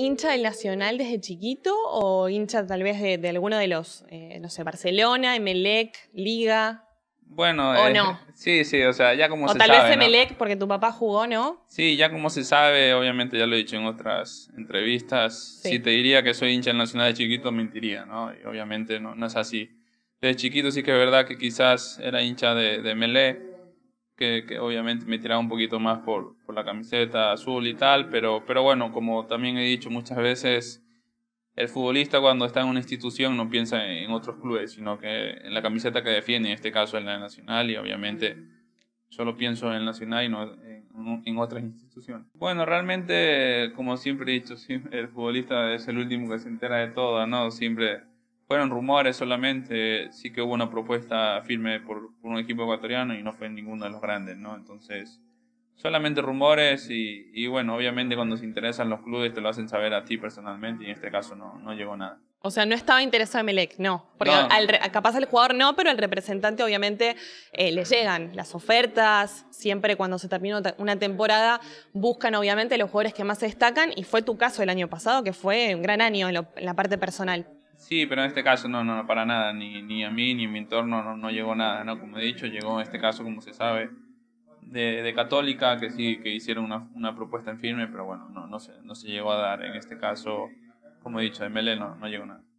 hincha del Nacional desde chiquito o hincha tal vez de, alguno de los, eh, no sé, Barcelona, Emelec, Liga? Bueno, ¿O eh, no? sí, sí, o sea, ya como se sabe. O tal vez Emelec, porque tu papá jugó, ¿no? Sí, ya como se sabe, obviamente ya lo he dicho en otras entrevistas. Si te diría que soy hincha del Nacional de chiquito, mentiría, ¿no? obviamente no, no es así. Desde chiquito sí que es verdad que quizás era hincha de, de que, obviamente me tiraba un poquito más por, la camiseta azul y tal, pero, pero bueno, como también he dicho muchas veces, el futbolista cuando está en una institución no piensa en otros clubes, sino que en la camiseta que defiende, en este caso en la nacional, y obviamente solo pienso en nacional y no en otras instituciones. Bueno, realmente, como siempre he dicho, el futbolista es el último que se entera de todo, ¿no? Siempre fueron rumores solamente, sí que hubo una propuesta firme por, un equipo ecuatoriano y no fue ninguno de los grandes, ¿no? Entonces, solamente rumores y, bueno, obviamente cuando se interesan los clubes te lo hacen saber a ti personalmente y en este caso no, no llegó nada. O sea, no estaba interesado en Melec, no. Porque Al, capaz el jugador no, pero al representante obviamente eh, le llegan las ofertas. Siempre cuando se termina una temporada buscan obviamente los jugadores que más se destacan y fue tu caso el año pasado, que fue un gran año en la parte personal. Sí, pero en este caso no, no, para nada, ni, ni a mí ni a mi entorno no, no llegó nada, ¿no? Como he dicho, llegó en este caso, como se sabe, de, de Católica, que sí, que hicieron una, una propuesta en firme, pero bueno, no, no, se, no se llegó a dar. En este caso, como he dicho, de Meleno no llegó nada.